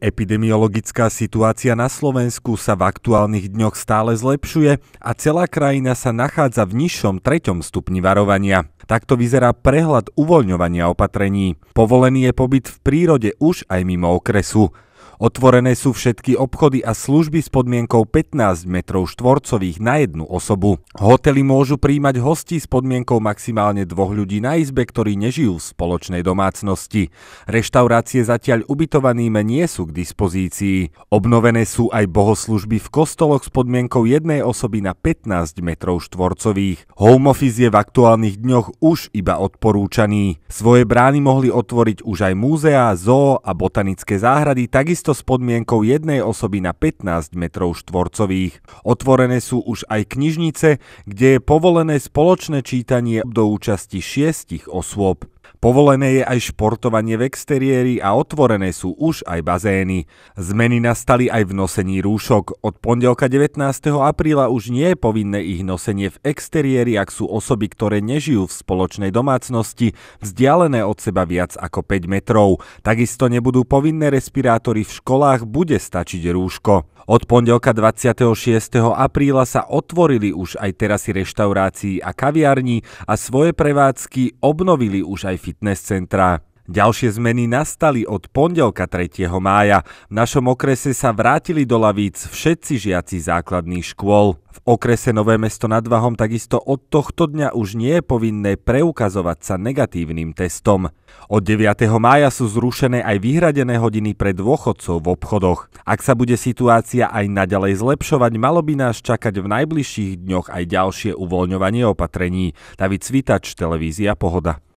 Epidemiologická situácia na Slovensku sa v aktuálnych dňoch stále zlepšuje a celá krajina sa nachádza v nižšom treťom stupni varovania. Takto vyzerá prehľad uvoľňovania opatrení. Povolený je pobyt v prírode už aj mimo okresu. Otvorené sú všetky obchody a služby s podmienkou 15 metrov štvorcových na jednu osobu. Hotely môžu príjmať hosti s podmienkou maximálne dvoch ľudí na izbe, ktorí nežijú v spoločnej domácnosti. Reštaurácie zatiaľ ubytovaným nie sú k dispozícii. Obnovené sú aj bohoslužby v kostoloch s podmienkou jednej osoby na 15 metrov štvorcových. Home office je v aktuálnych dňoch už iba odporúčaný. Svoje brány mohli otvoriť už aj múzea, zoo a botanické záhrady, takisto miesto s podmienkou jednej osoby na 15 metrov štvorcových. Otvorené sú už aj knižnice, kde je povolené spoločné čítanie do účasti šiestich osôb. Povolené je aj športovanie v exteriéri a otvorené sú už aj bazény. Zmeny nastali aj v nosení rúšok. Od pondelka 19. apríla už nie je povinné ich nosenie v exteriéri, ak sú osoby, ktoré nežijú v spoločnej domácnosti, vzdialené od seba viac ako 5 metrov. Takisto nebudú povinné respirátory v školách, bude stačiť rúško. Od pondelka 26. apríla sa otvorili už aj terasy reštaurácií a kaviarní a svoje prevádzky obnovili už aj fitness centra. Ďalšie zmeny nastali od pondelka 3. mája. V našom okrese sa vrátili do lavíc všetci žiaci základných škôl. V okrese Nové mesto nad Váhom takisto od tohto dňa už nie je povinné preukazovať sa negatívnym testom. Od 9. mája sú zrušené aj vyhradené hodiny pre dôchodcov v obchodoch. Ak sa bude situácia aj naďalej zlepšovať, malo by nás čakať v najbližších dňoch aj ďalšie uvoľňovanie opatrení. David Cvitač, Televízia Pohoda.